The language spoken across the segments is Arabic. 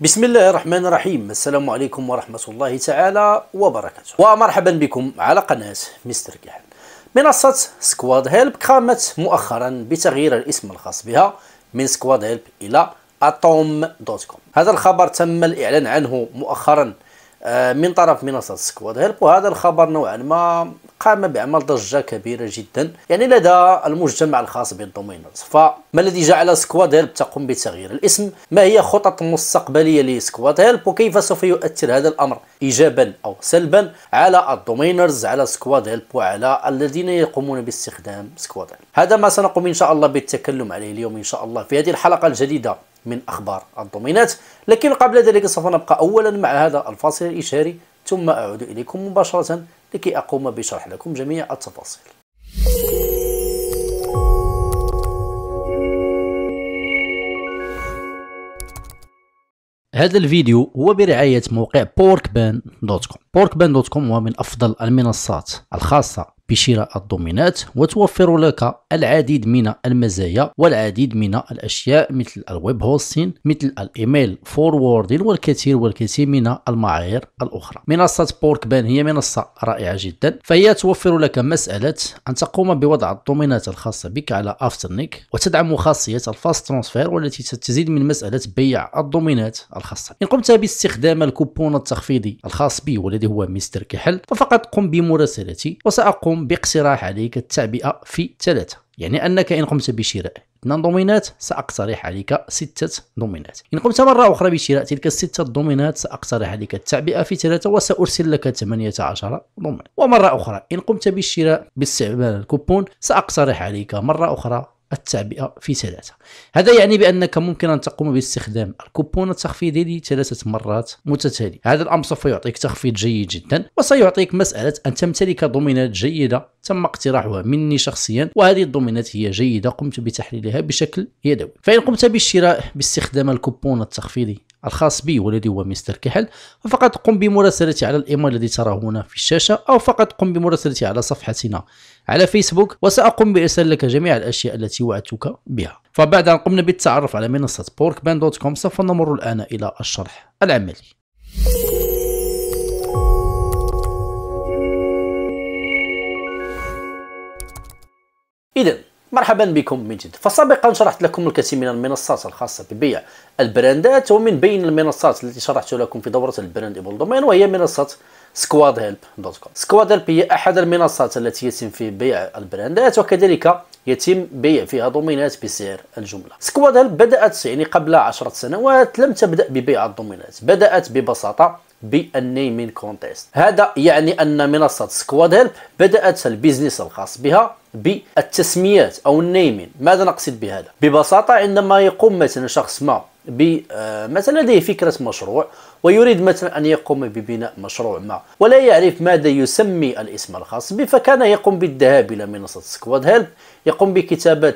بسم الله الرحمن الرحيم السلام عليكم ورحمة الله تعالى وبركاته ومرحبا بكم على قناة مستر كحل منصة سكواد هيلب قامت مؤخرا بتغيير الاسم الخاص بها من سكواد هيلب إلى اتوم دوت كوم هذا الخبر تم الإعلان عنه مؤخرا آه، من طرف منصه سكواد هيلب وهذا الخبر نوعا ما قام بعمل ضجه كبيره جدا يعني لدى المجتمع الخاص بالدومينرز فما الذي جعل سكواد هيلب تقوم بتغيير الاسم ما هي خطط مستقبليه لسكواد هيلب وكيف سوف يؤثر هذا الامر ايجابا او سلبا على الدومينرز على سكواد هيلب وعلى الذين يقومون باستخدام سكواد هيلب هذا ما سنقوم ان شاء الله بالتكلم عليه اليوم ان شاء الله في هذه الحلقه الجديده من أخبار الدومينات لكن قبل ذلك سوف نبقى أولا مع هذا الفاصل الإشهاري ثم أعود إليكم مباشرة لكي أقوم بشرح لكم جميع التفاصيل هذا الفيديو هو برعاية موقع porkban.com porkban.com هو من أفضل المنصات الخاصة بشراء الضمينات وتوفر لك العديد من المزايا والعديد من الأشياء مثل الويب هوستين مثل الإيميل فوروردين والكثير والكثير من المعايير الأخرى منصة بوركبان هي منصة رائعة جدا فهي توفر لك مسألة أن تقوم بوضع الضمينات الخاصة بك على أفترنيك وتدعم خاصية الفاست ترانسفير والتي تزيد من مسألة بيع الضمينات الخاصة إن قمت باستخدام الكوبون التخفيضي الخاص بي والذي هو مستر كحل ففقط قم بمراسلتي وسأقوم تقوم باقتراح عليك التعبئة في ثلاثة يعني أنك إن قمت بشراء 2 دومينات سأقترح عليك ستة دومينات إن قمت مرة أخرى بشراء تلك الستة دومينات سأقترح عليك التعبئة في ثلاثة وسأرسل لك 18 دومين ومرة أخرى إن قمت بالشراء باستعمال الكوبون سأقترح عليك مرة أخرى التعبئه في ثلاثه هذا يعني بانك ممكن ان تقوم باستخدام الكوبون التخفيضي لثلاثه مرات متتاليه هذا الامر سوف يعطيك تخفيض جيد جدا وسيعطيك مساله ان تمتلك ضمينات جيده تم اقتراحها مني شخصيا وهذه الضمينات هي جيده قمت بتحليلها بشكل يدوي فان قمت بالشراء باستخدام الكوبون التخفيضي الخاص بي والذي هو مستر كحل فقط قم بمراسلتي على الايميل الذي تراه هنا في الشاشه او فقط قم بمراسلتي على صفحتنا على فيسبوك وساقوم بارسال لك جميع الاشياء التي وعدتك بها فبعد ان قمنا بالتعرف على منصه بوركبان دوت كوم سوف نمر الان الى الشرح العملي إذا مرحبا بكم من جديد فسابقا شرحت لكم الكثير من المنصات الخاصة ببيع البراندات ومن بين المنصات التي شرحت لكم في دورة البراند ايبل دومين وهي منصة سكواد هيلب دوت كوم سكواد هيلب هي أحد المنصات التي يتم في بيع البراندات وكذلك يتم بيع فيها دومينات بسعر الجملة سكواد هيلب بدأت يعني قبل عشرة سنوات لم تبدأ ببيع الدومينات بدأت ببساطة بالنيمين كونتيست هذا يعني ان منصه سكواد هيلب بدات البيزنس الخاص بها بالتسميات او النيمين ماذا نقصد بهذا ببساطه عندما يقوم مثلا شخص ما ب آه، مثلا لديه فكره مشروع ويريد مثلا ان يقوم ببناء مشروع ما ولا يعرف ماذا يسمي الاسم الخاص به فكان يقوم بالذهاب الى منصه سكواد هيلب يقوم بكتابه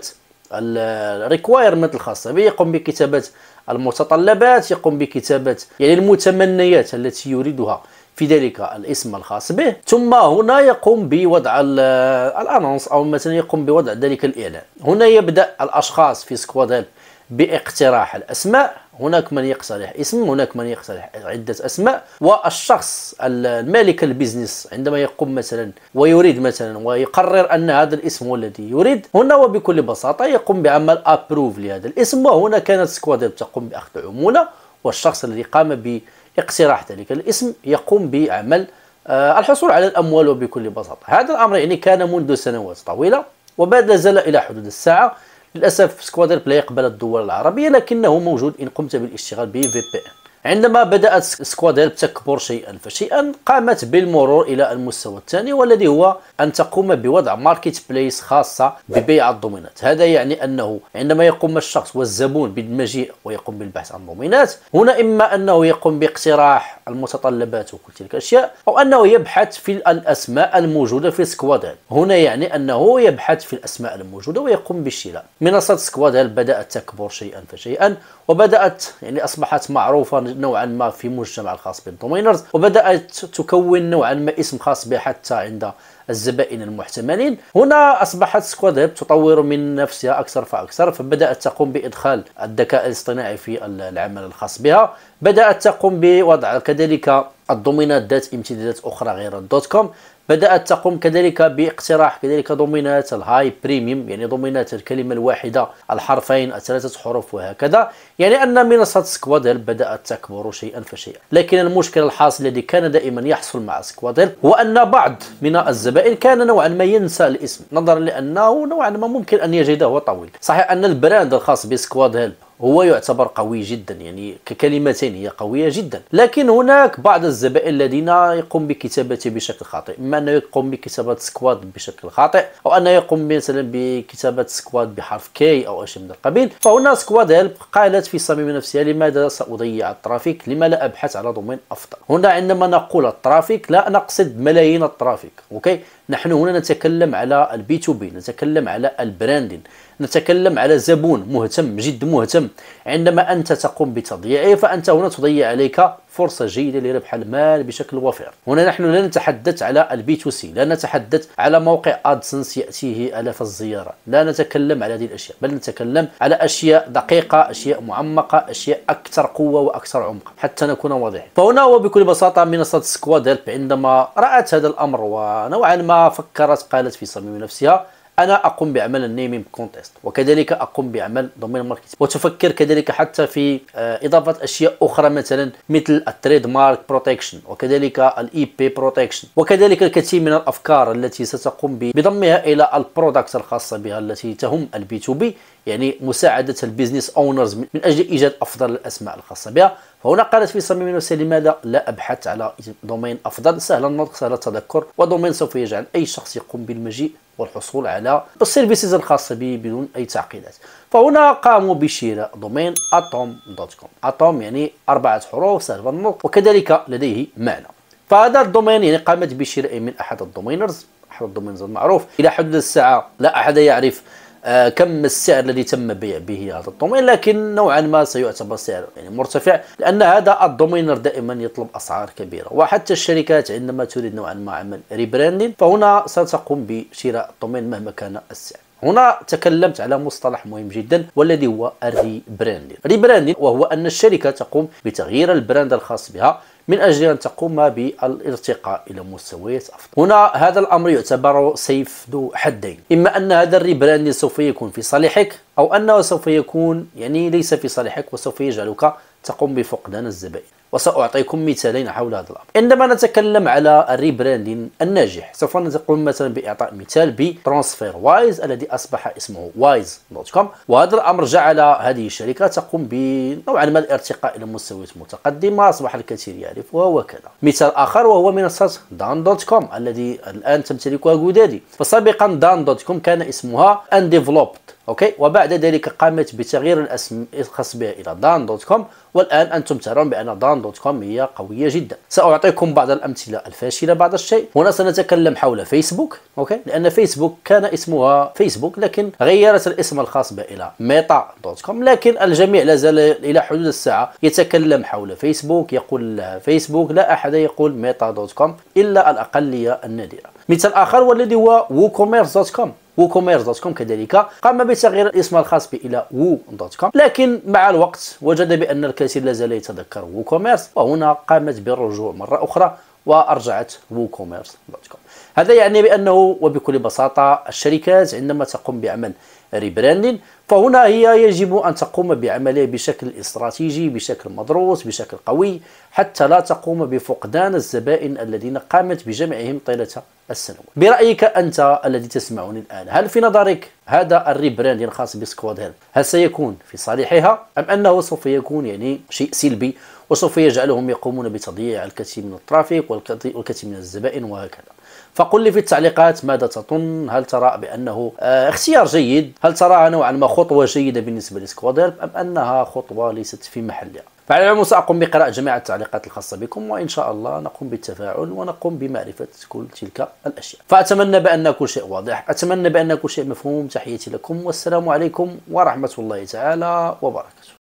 الريكوايرمنت آه، الخاصه به يقوم بكتابه المتطلبات يقوم بكتابة يعني المتمنيات التي يريدها في ذلك الاسم الخاص به ثم هنا يقوم بوضع الانونس او مثلا يقوم بوضع ذلك الاعلان هنا يبدا الاشخاص في سكوادل باقتراح الاسماء هناك من يقترح اسم هناك من يقترح عدة أسماء والشخص المالك البيزنس عندما يقوم مثلا ويريد مثلا ويقرر أن هذا الاسم هو الذي يريد هنا وبكل بساطة يقوم بعمل أبروف لهذا الاسم وهنا كانت سكوادات تقوم بأخذ عمولة والشخص الذي قام باقتراح ذلك الاسم يقوم بعمل آه، الحصول على الأموال وبكل بساطة هذا الأمر يعني كان منذ سنوات طويلة وما زال إلى حدود الساعة للاسف سكوادر بلاي يقبل الدول العربيه لكنه موجود ان قمت بالاشتغال به في بي ان عندما بدأت سكوادير تكبر شيئا فشيئا قامت بالمرور إلى المستوى الثاني والذي هو أن تقوم بوضع ماركت بليس خاصة ببيع الضمينات هذا يعني أنه عندما يقوم الشخص والزبون بالمجيء ويقوم بالبحث عن ضمينات هنا إما أنه يقوم باقتراح المتطلبات وكل تلك الأشياء أو أنه يبحث في الأسماء الموجودة في سكوادير هنا يعني أنه يبحث في الأسماء الموجودة ويقوم بالشراء منصة سكوادير بدأت تكبر شيئا فشيئا وبدأت يعني أصبحت معروفة نوعا ما في المجتمع الخاص بالدومينرز وبدأت تكون نوعا ما اسم خاص بها حتى عند الزبائن المحتملين هنا أصبحت سكواد تطور من نفسها أكثر فأكثر فبدأت تقوم بإدخال الذكاء الاصطناعي في العمل الخاص بها بدأت تقوم بوضع كذلك الدومينات ذات امتدادات أخرى غير الدوت كوم بدأت تقوم كذلك باقتراح كذلك ضمينات الهاي بريميوم يعني ضمينات الكلمة الواحدة الحرفين الثلاثة حروف وهكذا يعني أن منصة سكوادل بدأت تكبر شيئا فشيئا لكن المشكل الحاصل الذي كان دائما يحصل مع سكوادل هو أن بعض من الزبائن كان نوعا ما ينسى الاسم نظرا لأنه نوعا ما ممكن أن يجده طويل صحيح أن البراند الخاص بسكوادل هو يعتبر قوي جدا يعني ككلمتين هي قوية جدا لكن هناك بعض الزبائن الذين يقوم بكتابته بشكل خاطئ إما أنه يقوم بكتابة سكواد بشكل خاطئ وانه يقوم مثلا بكتابه سكواد بحرف كي او اشياء من القبيل فهنا سكواد هيلب قالت في صميم نفسها لماذا ساضيع الترافيك لما لا ابحث على دومين افضل هنا عندما نقول الترافيك لا نقصد ملايين الترافيك اوكي نحن هنا نتكلم على البي تو بي نتكلم على البراندين نتكلم على زبون مهتم جد مهتم عندما انت تقوم بتضييعه فانت هنا تضيع عليك فرصة جيدة لربح المال بشكل وفير هنا نحن لا نتحدث على البي تو سي لا نتحدث على موقع ادسنس يأتيه آلاف الزيارات لا نتكلم على هذه الأشياء بل نتكلم على أشياء دقيقة أشياء معمقة أشياء أكثر قوة وأكثر عمقا حتى نكون واضحين فهنا هو بكل بساطة منصة سكواد عندما رأت هذا الأمر ونوعا ما فكرت قالت في صميم نفسها انا اقوم بعمل النيمينج كونتيست وكذلك اقوم بعمل دومين ماركت وتفكر كذلك حتى في آه، اضافه اشياء اخرى مثلا مثل التريد مارك بروتكشن وكذلك الاي بي بروتكشن وكذلك الكثير من الافكار التي ستقوم بضمها الى البرودكت الخاصه بها التي تهم البي تو بي يعني مساعده البيزنس اونرز من اجل ايجاد افضل الاسماء الخاصه بها فهنا قالت في صميم نفسها لماذا لا ابحث على دومين افضل سهل النطق سهل التذكر ودومين سوف يجعل اي شخص يقوم بالمجيء والحصول على السيرفيسز الخاصه به بدون اي تعقيدات فهنا قاموا بشراء دومين اتوم دوت كوم اتوم يعني اربعه حروف سهله النطق وكذلك لديه معنى فهذا الدومين يعني قامت بشراء من احد الدومينرز احد الدومينرز المعروف الى حدود الساعه لا احد يعرف آه، كم السعر الذي تم بيع به هذا الدومين لكن نوعا ما سيعتبر سعر يعني مرتفع لان هذا الدومينر دائما يطلب اسعار كبيره وحتى الشركات عندما تريد نوعا ما عمل ريبراندين فهنا ستقوم بشراء الدومين مهما كان السعر هنا تكلمت على مصطلح مهم جدا والذي هو الريبراندين الريبراندين وهو ان الشركه تقوم بتغيير البراند الخاص بها من أجل أن تقوم بالارتقاء إلى مستويات أفضل هنا هذا الأمر يعتبر سيف ذو حدين إما أن هذا الريبراند سوف يكون في صالحك أو أنه سوف يكون يعني ليس في صالحك وسوف يجعلك تقوم بفقدان الزبائن وسأعطيكم مثالين حول هذا الأمر عندما نتكلم على الريبراندين الناجح سوف نقوم مثلا بإعطاء مثال بترانسفير وايز الذي أصبح اسمه وايز دوت كوم وهذا الأمر جعل هذه الشركة تقوم بنوعا ما الارتقاء إلى مستويات متقدمة أصبح الكثير يعرفها وكذا مثال آخر وهو منصة دان دوت كوم الذي الآن تمتلكها جودادي فسابقا دان دوت كوم كان اسمها انديفلوبت اوكي وبعد ذلك قامت بتغيير الاسم الخاص بها الى دان دوت كوم والآن أنتم ترون بأن دان دوت كوم هي قوية جدا سأعطيكم بعض الأمثلة الفاشلة بعض الشيء هنا سنتكلم حول فيسبوك أوكي لأن فيسبوك كان اسمها فيسبوك لكن غيرت الاسم الخاص بها إلى ميتا دوت كوم لكن الجميع لا زال إلى حدود الساعة يتكلم حول فيسبوك يقول لها فيسبوك لا أحد يقول ميتا دوت كوم إلا الأقلية النادرة مثال آخر والذي هو ووكوميرس دوت كوم ووكوميرس دوت كوم كذلك قام بتغيير الاسم الخاص به إلى وو دوت كوم لكن مع الوقت وجد بأن كثير لا زال يتذكر ووكوميرس وهنا قامت بالرجوع مرة أخرى وأرجعت ووكوميرس دوت كوم هذا يعني بأنه وبكل بساطة الشركات عندما تقوم بعمل ريبراندين فهنا هي يجب أن تقوم بعمله بشكل استراتيجي بشكل مدروس بشكل قوي حتى لا تقوم بفقدان الزبائن الذين قامت بجمعهم طيلة السنوي برأيك أنت الذي تسمعني الآن هل في نظرك هذا الريبراند الخاص بسكواد هيلث هل سيكون في صالحها أم أنه سوف يكون يعني شيء سلبي وسوف يجعلهم يقومون بتضييع الكثير من الترافيك والكثير من الزبائن وهكذا فقل لي في التعليقات ماذا تظن هل ترى بانه آه، اختيار جيد هل تراها نوعا ما خطوه جيده بالنسبه لسكواد هيلب ام انها خطوه ليست في محلها فعلى العموم ساقوم بقراءه جميع التعليقات الخاصه بكم وان شاء الله نقوم بالتفاعل ونقوم بمعرفه كل تلك الاشياء فاتمنى بان كل شيء واضح اتمنى بان كل شيء مفهوم تحياتي لكم والسلام عليكم ورحمه الله تعالى وبركاته